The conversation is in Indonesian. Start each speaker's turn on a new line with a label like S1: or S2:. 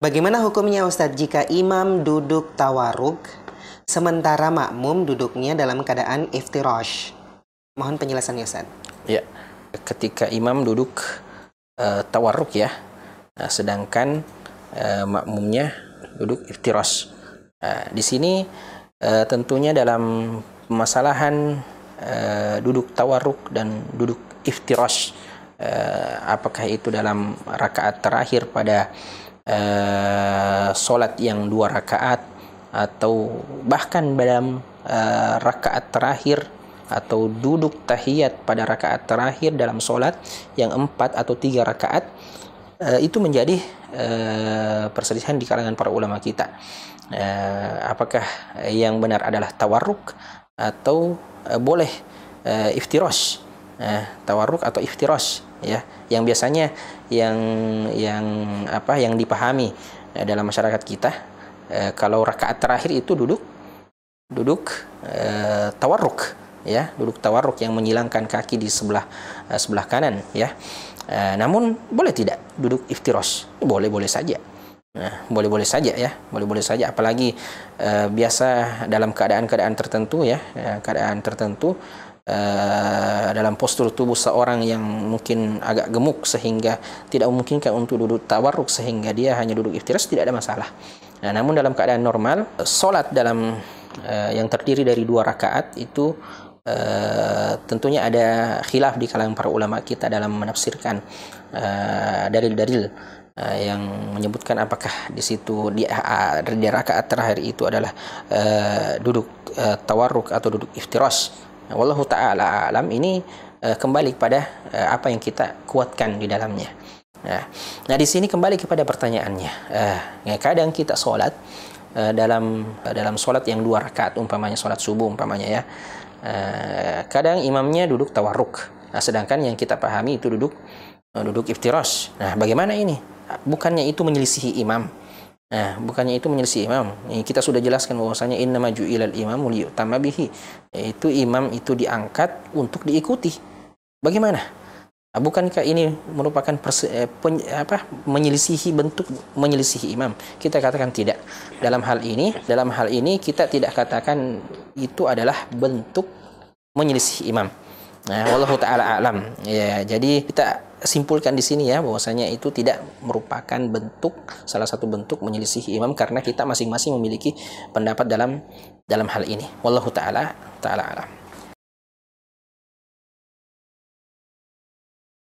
S1: Bagaimana hukumnya Ustadz jika imam duduk tawaruk sementara makmum duduknya dalam keadaan iftirosh? Mohon penjelasannya Ustadz. Ya, ketika imam duduk uh, eh, tawaruk ya, nah, sedangkan uh, makmumnya duduk iftirosh. Uh, nah, di sini uh, tentunya dalam permasalahan uh, duduk tawaruk dan duduk iftirosh, uh, apakah itu dalam rakaat terakhir pada Eh, solat yang dua rakaat atau bahkan dalam uh, rakaat terakhir atau duduk tahiyat pada rakaat terakhir dalam solat yang empat atau tiga rakaat uh, itu menjadi uh, perselisihan di kalangan para ulama kita uh, apakah yang benar adalah tawarruk atau uh, boleh uh, iftirosh uh, tawarruk atau iftirosh? ya yang biasanya yang yang apa yang dipahami ya, dalam masyarakat kita e, kalau rakaat terakhir itu duduk duduk tawaruk eh, tawarruk ya duduk tawarruk yang menyilangkan kaki di sebelah e, sebelah kanan ya e, namun boleh tidak duduk iftirosh boleh boleh saja Nah, boleh-boleh saja ya, boleh-boleh saja. Apalagi eh, biasa dalam keadaan-keadaan tertentu ya, keadaan tertentu Eh, dalam postur tubuh seorang yang mungkin agak gemuk sehingga tidak memungkinkan untuk duduk tawarruk sehingga dia hanya duduk iftiras tidak ada masalah. Nah, namun dalam keadaan normal, solat dalam uh, yang terdiri dari dua rakaat itu uh, tentunya ada khilaf di kalangan para ulama kita dalam menafsirkan dalil-dalil uh, yang menyebutkan apakah di situ di, ah, ah, di rakaat terakhir itu adalah uh, duduk uh, tawarruk atau duduk iftiras Wallahu taala alam ini uh, kembali kepada uh, apa yang kita kuatkan di dalamnya. Nah, nah di sini kembali kepada pertanyaannya. Uh, ya kadang kita sholat uh, dalam uh, dalam sholat yang dua rakaat umpamanya sholat subuh umpamanya ya. Uh, kadang imamnya duduk tawarruk. Nah, sedangkan yang kita pahami itu duduk uh, duduk iftiros. Nah, bagaimana ini? Bukannya itu menyelisihi imam? Nah, bukannya itu menyelisih imam. Kita sudah jelaskan bahwasanya inna maju ilal imam liyutama bihi. Yaitu imam itu diangkat untuk diikuti. Bagaimana? Nah, bukankah ini merupakan eh, pen, apa, menyelisihi bentuk menyelisihi imam? Kita katakan tidak. Dalam hal ini, dalam hal ini kita tidak katakan itu adalah bentuk menyelisihi imam. Nah, wallahu taala alam. Ya, jadi kita simpulkan di sini ya bahwasanya itu tidak merupakan bentuk salah satu bentuk menyelisihi imam karena kita masing-masing memiliki pendapat dalam dalam hal ini. Wallahu taala taala alam.